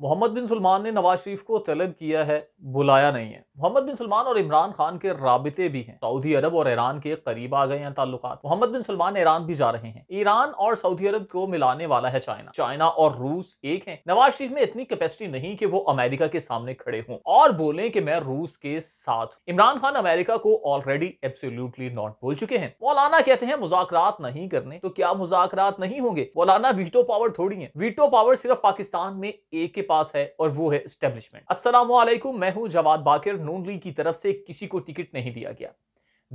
मोहम्मद बिन सलमान ने नवाज शरीफ को तलब किया है बुलाया नहीं है मोहम्मद बिन सलमान और इमरान खान के रबते भी हैं सऊदी अरब और ईरान के करीब आ गए हैं ताल्लुक मोहम्मद बिन सलमान ईरान भी जा रहे हैं ईरान और सऊदी अरब को मिलाने वाला है चाइना चाइना और रूस एक है नवाज शरीफ में इतनी कैपेसिटी नहीं की वो अमेरिका के सामने खड़े हों और बोले की मैं रूस के साथ इमरान खान अमेरिका को ऑलरेडी एब्सोल्यूटली नॉट बोल चुके हैं मौलाना कहते हैं मुजाकरात नहीं करने तो क्या मुजाकरात नहीं होंगे मौलाना वीटो पावर थोड़ी है वीटो पावर सिर्फ पाकिस्तान में एक पास है और वो है स्टेब्लिशमेंट असल मैं हूं जवाब बाकर नून लीग की तरफ से किसी को टिकट नहीं दिया गया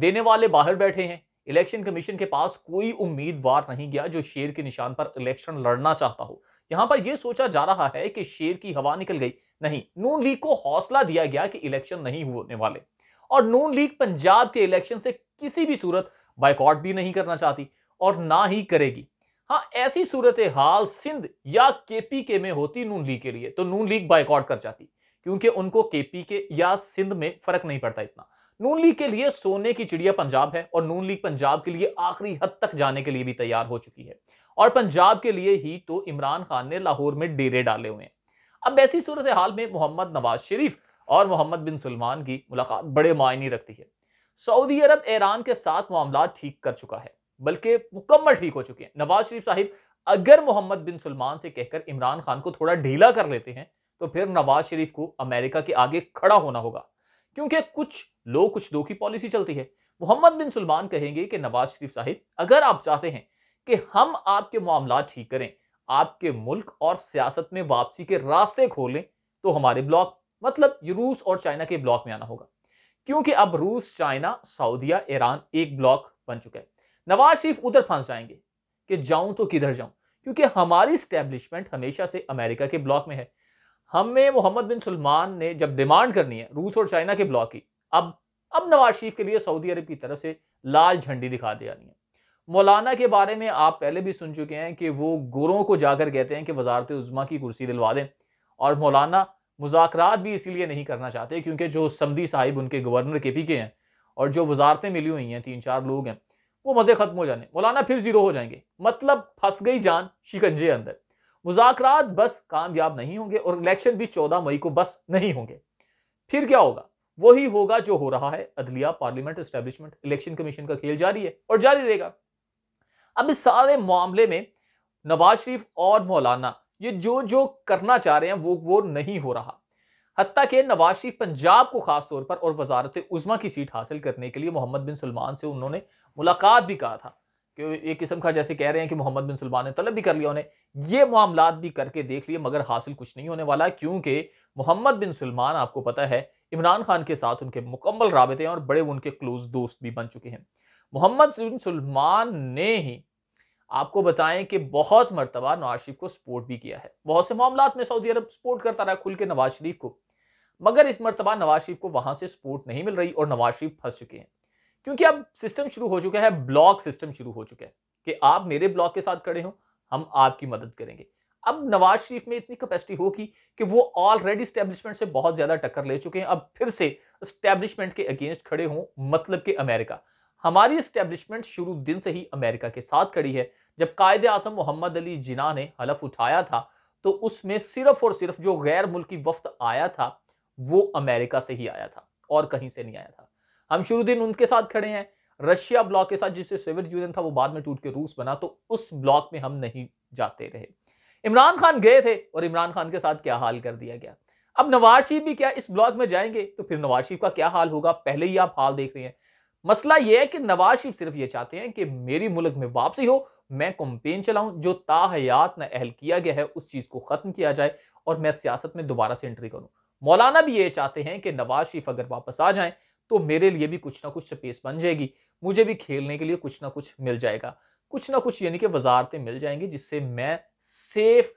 देने वाले बाहर बैठे हैं इलेक्शन कमीशन के पास कोई उम्मीदवार नहीं गया जो शेर के निशान पर इलेक्शन लड़ना चाहता हो यहां पर यह सोचा जा रहा है कि शेर की हवा निकल गई नहीं नून लीग को हौसला दिया गया कि इलेक्शन नहीं होने वाले और नून लीग पंजाब के इलेक्शन से किसी भी सूरत बाइकआउट भी नहीं करना चाहती और ना ही करेगी हाँ ऐसी सूरत हाल सिंध या के पी के में होती नून लीग के लिए तो नून लीग बाइकआउट कर जाती क्योंकि उनको के पी के या सिंध में फर्क नहीं पड़ता इतना नून लीग के लिए सोने की चिड़िया पंजाब है और नून लीग पंजाब के लिए आखिरी हद तक जाने के लिए भी तैयार हो चुकी है और पंजाब के लिए ही तो इमरान खान ने लाहौर में डेरे डाले हुए हैं अब ऐसी सूरत हाल में मोहम्मद नवाज शरीफ और मोहम्मद बिन सलमान की मुलाकात बड़े मायने रखती है सऊदी अरब ईरान के साथ मामला ठीक कर चुका है बल्कि मुकम्मल ठीक हो चुके हैं नवाज शरीफ साहिब अगर मोहम्मद बिन सलमान से कहकर इमरान खान को थोड़ा ढीला कर लेते हैं तो फिर नवाज शरीफ को अमेरिका के आगे खड़ा होना होगा क्योंकि कुछ लोग कुछ दो की पॉलिसी चलती है मोहम्मद बिन सलमान कहेंगे कि नवाज शरीफ साहिब अगर आप चाहते हैं कि हम आपके मामला ठीक करें आपके मुल्क और सियासत में वापसी के रास्ते खोलें तो हमारे ब्लॉक मतलब रूस और चाइना के ब्लॉक में आना होगा क्योंकि अब रूस चाइना सऊदिया ईरान एक ब्लॉक बन चुका है नवाज शरीफ उधर फंस जाएंगे कि जाऊं तो किधर जाऊं क्योंकि हमारी स्टैब्लिशमेंट हमेशा से अमेरिका के ब्लॉक में है हमें मोहम्मद बिन सलमान ने जब डिमांड करनी है रूस और चाइना के ब्लॉक की अब अब नवाज शरीफ के लिए सऊदी अरब की तरफ से लाल झंडी दिखा दी जानी है मौलाना के बारे में आप पहले भी सुन चुके हैं कि वो गोरों को जाकर कहते हैं कि वजारत उज़मा की कुर्सी दिलवा दें और मौलाना मुजाकर भी इसीलिए नहीं करना चाहते क्योंकि जो समदी साहिब उनके गवर्नर के पी के हैं और जो वजारतें मिली हुई हैं तीन चार लोग हैं वो मज़े ख़त्म हो जाने मौलाना फिर ज़ीरो हो जाएंगे मतलब फंस गई जान शिकंजे अंदर मुजाकर बस कामयाब नहीं होंगे और इलेक्शन भी चौदह मई को बस नहीं होंगे फिर क्या होगा वही होगा जो हो रहा है अदलिया पार्लियामेंट इस्टेब्लिशमेंट इलेक्शन कमीशन का खेल जारी है और जारी रहेगा अब इस सारे मामले में नवाज शरीफ और मौलाना ये जो जो करना चाह रहे हैं वो वो नहीं हो रहा हती के नवाज शरीफ पंजाब को खास तौर पर और वजारत उजमा की सीट हासिल करने के लिए मोहम्मद बिन सलमान से उन्होंने मुलाकात भी कहा था कि एक किस्म का जैसे कह रहे हैं कि मोहम्मद बिन सलमान ने तलब भी कर लिया उन्हें ये मामला भी करके देख लिए मगर हासिल कुछ नहीं होने वाला क्योंकि मोहम्मद बिन सलमान आपको पता है इमरान खान के साथ उनके मुकम्मल रबते हैं और बड़े उनके क्लोज दोस्त भी बन चुके हैं मोहम्मद बिन सलमान ने ही आपको बताएं कि बहुत मरतबा नवाज शरीफ को सपोर्ट भी किया है बहुत से मामला में सऊदी अरब सपोर्ट करता रहा खुल के नवाज शरीफ को मगर इस मरतबा नवाज शरीफ को वहां से सपोर्ट नहीं मिल रही और नवाज शरीफ फंस चुके हैं क्योंकि अब सिस्टम शुरू हो चुका है ब्लॉक सिस्टम शुरू हो चुका है कि आप मेरे ब्लॉक के साथ खड़े हो हम आपकी मदद करेंगे अब नवाज शरीफ में इतनी कैपेसिटी होगी कि वो ऑलरेडी स्टैब्लिशमेंट से बहुत ज्यादा टक्कर ले चुके हैं अब फिर से स्टैब्लिशमेंट के अगेंस्ट खड़े हों मतलब कि अमेरिका हमारी स्टैब्लिशमेंट शुरू दिन से ही अमेरिका के साथ खड़ी है जब कायद आजम मोहम्मद अली जिना ने हलफ उठाया था तो उसमें सिर्फ और सिर्फ जो गैर मुल्की वफ्त आया था वो अमेरिका से ही आया था और कहीं से नहीं आया था हम शुरू दिन उनके साथ खड़े हैं रशिया ब्लॉक के साथ जिससे सोवियत यूनियन था वो बाद में टूट के रूस बना तो उस ब्लॉक में हम नहीं जाते रहे इमरान खान गए थे और इमरान खान के साथ क्या हाल कर दिया गया अब नवाज शरीफ भी क्या इस ब्लॉक में जाएंगे तो फिर नवाज शरीफ का क्या हाल होगा पहले ही आप हाल देख रहे हैं मसला यह है कि नवाज शरीफ सिर्फ ये चाहते हैं कि मेरी मुल्क में वापसी हो मैं कंपेन चलाऊं जो ताहयात न अहल किया गया है उस चीज को खत्म किया जाए और मैं सियासत में दोबारा से एंट्री करूं मौलाना भी ये चाहते हैं कि नवाज शरीफ अगर वापस आ जाएं तो मेरे लिए भी कुछ ना कुछ स्पेस बन जाएगी मुझे भी खेलने के लिए कुछ ना कुछ मिल जाएगा कुछ ना कुछ यानी कि वजारतें मिल जाएंगी जिससे मैं सेफ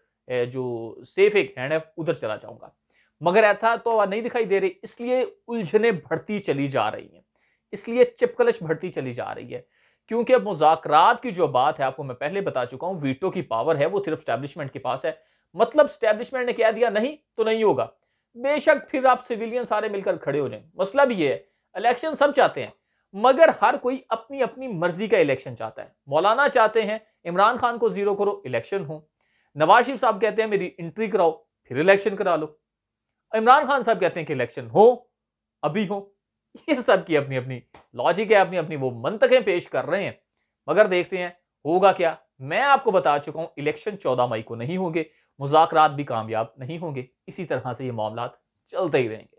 जो सेफ एक हैंड है उधर चला जाऊंगा मगर ऐसा तो नहीं दिखाई दे रही इसलिए उलझने बढ़ती चली जा रही हैं इसलिए चिपकलश बढ़ती चली जा रही है क्योंकि अब मुजाकरात की जो बात है आपको मैं पहले बता चुका हूँ वीटो की पावर है वो सिर्फ स्टैब्लिशमेंट के पास है मतलब स्टैब्लिशमेंट ने कह दिया नहीं तो नहीं होगा बेशक फिर आप सिविलियन सारे मिलकर खड़े हो जाए मसला भी ये है इलेक्शन सब चाहते हैं मगर हर कोई अपनी अपनी मर्जी का इलेक्शन चाहता है मौलाना चाहते हैं इमरान खान को जीरो करो इलेक्शन हो नवाज शरीफ साहब कहते हैं मेरी एंट्री कराओ फिर इलेक्शन करा लो इमरान खान साहब कहते हैं कि इलेक्शन हो अभी हो ये सब की अपनी अपनी लॉजिक है अपनी अपनी वो मंतकें पेश कर रहे हैं मगर देखते हैं होगा क्या मैं आपको बता चुका हूं इलेक्शन चौदह मई को नहीं होंगे मुजाकर भी कामयाब नहीं होंगे इसी तरह से ये मामला चलते ही रहेंगे